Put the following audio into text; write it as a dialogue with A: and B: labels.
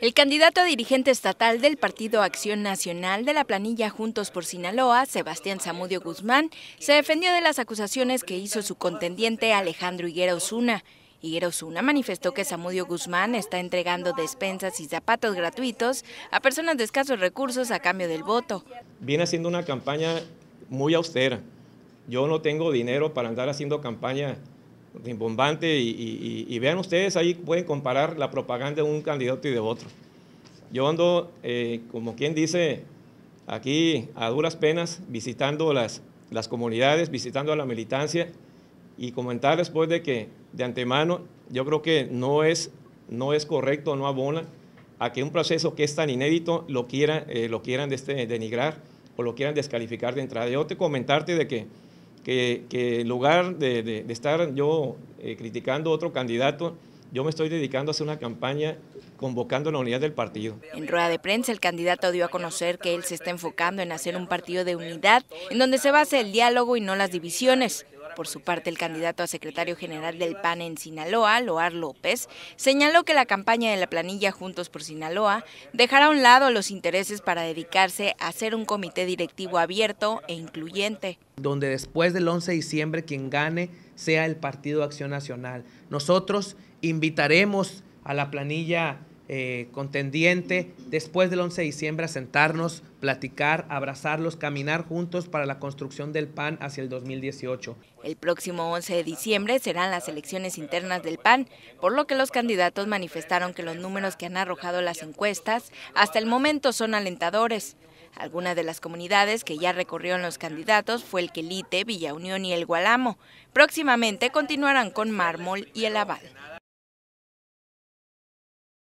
A: El candidato a dirigente estatal del Partido Acción Nacional de la planilla Juntos por Sinaloa, Sebastián Zamudio Guzmán, se defendió de las acusaciones que hizo su contendiente Alejandro Higuera Osuna. Higuera Osuna manifestó que Zamudio Guzmán está entregando despensas y zapatos gratuitos a personas de escasos recursos a cambio del voto.
B: Viene haciendo una campaña muy austera. Yo no tengo dinero para andar haciendo campaña y, vean ustedes, ahí pueden comparar la propaganda de un candidato y de otro. Yo ando, eh, como quien dice, aquí a duras penas visitando las, las comunidades, visitando a la militancia y comentar después de que de antemano yo creo que no es, no es correcto, no abona a que un proceso que es tan inédito lo quieran, eh, lo quieran denigrar o lo quieran descalificar de entrada. Yo te comentarte de que que, en lugar de, estar yo eh, criticando a otro candidato, yo me estoy dedicando a hacer una campaña convocando la unidad del partido.
A: En rueda de prensa, el candidato dio a conocer que él se está enfocando en hacer un partido de unidad, en donde se base el diálogo y no las divisiones. Por su parte, el candidato a secretario general del PAN en Sinaloa, Loar López, señaló que la campaña de la planilla Juntos por Sinaloa dejará a un lado los intereses para dedicarse a ser un comité directivo abierto e incluyente.
C: Donde después del 11 de diciembre quien gane sea el Partido Acción Nacional. Nosotros invitaremos a la planilla eh, contendiente después del 11 de diciembre a sentarnos, platicar, abrazarlos, caminar juntos para la construcción del PAN hacia el 2018.
A: El próximo 11 de diciembre serán las elecciones internas del PAN, por lo que los candidatos manifestaron que los números que han arrojado las encuestas hasta el momento son alentadores. Algunas de las comunidades que ya recorrieron los candidatos fue el Quelite, Villa Unión y el Gualamo. Próximamente continuarán con Mármol y el Aval.